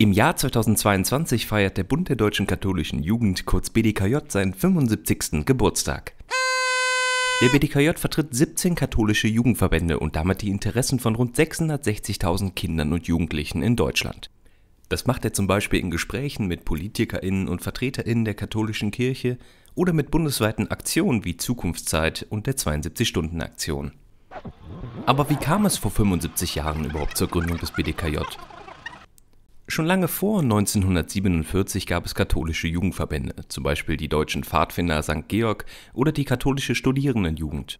Im Jahr 2022 feiert der Bund der deutschen katholischen Jugend, kurz BDKJ, seinen 75. Geburtstag. Der BDKJ vertritt 17 katholische Jugendverbände und damit die Interessen von rund 660.000 Kindern und Jugendlichen in Deutschland. Das macht er zum Beispiel in Gesprächen mit PolitikerInnen und VertreterInnen der katholischen Kirche oder mit bundesweiten Aktionen wie Zukunftszeit und der 72-Stunden-Aktion. Aber wie kam es vor 75 Jahren überhaupt zur Gründung des BDKJ Schon lange vor 1947 gab es katholische Jugendverbände, zum Beispiel die Deutschen Pfadfinder St. Georg oder die katholische Studierendenjugend.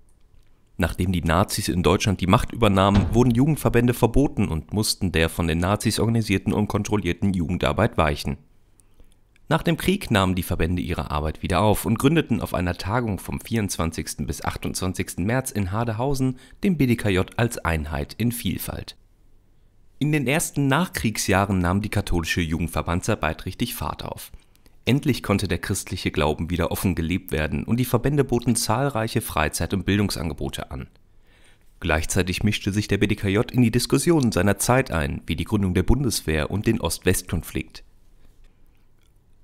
Nachdem die Nazis in Deutschland die Macht übernahmen, wurden Jugendverbände verboten und mussten der von den Nazis organisierten und kontrollierten Jugendarbeit weichen. Nach dem Krieg nahmen die Verbände ihre Arbeit wieder auf und gründeten auf einer Tagung vom 24. bis 28. März in Hadehausen den BDKJ als Einheit in Vielfalt. In den ersten Nachkriegsjahren nahm die katholische Jugendverbandsarbeit richtig Fahrt auf. Endlich konnte der christliche Glauben wieder offen gelebt werden und die Verbände boten zahlreiche Freizeit- und Bildungsangebote an. Gleichzeitig mischte sich der BDKJ in die Diskussionen seiner Zeit ein, wie die Gründung der Bundeswehr und den Ost-West-Konflikt.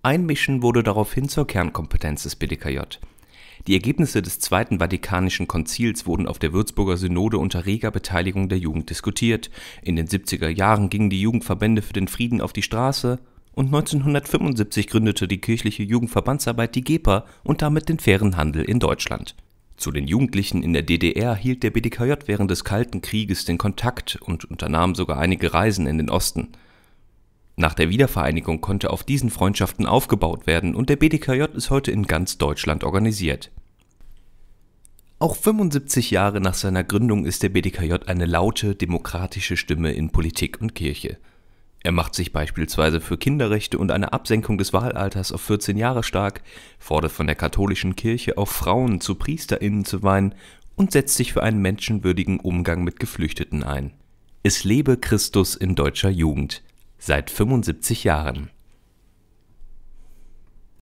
Einmischen wurde daraufhin zur Kernkompetenz des BDKJ – die Ergebnisse des Zweiten Vatikanischen Konzils wurden auf der Würzburger Synode unter reger Beteiligung der Jugend diskutiert. In den 70er Jahren gingen die Jugendverbände für den Frieden auf die Straße und 1975 gründete die kirchliche Jugendverbandsarbeit die GEPA und damit den fairen Handel in Deutschland. Zu den Jugendlichen in der DDR hielt der BDKJ während des Kalten Krieges den Kontakt und unternahm sogar einige Reisen in den Osten. Nach der Wiedervereinigung konnte auf diesen Freundschaften aufgebaut werden und der BDKJ ist heute in ganz Deutschland organisiert. Auch 75 Jahre nach seiner Gründung ist der BDKJ eine laute, demokratische Stimme in Politik und Kirche. Er macht sich beispielsweise für Kinderrechte und eine Absenkung des Wahlalters auf 14 Jahre stark, fordert von der katholischen Kirche auf Frauen zu PriesterInnen zu weinen und setzt sich für einen menschenwürdigen Umgang mit Geflüchteten ein. Es lebe Christus in deutscher Jugend seit 75 Jahren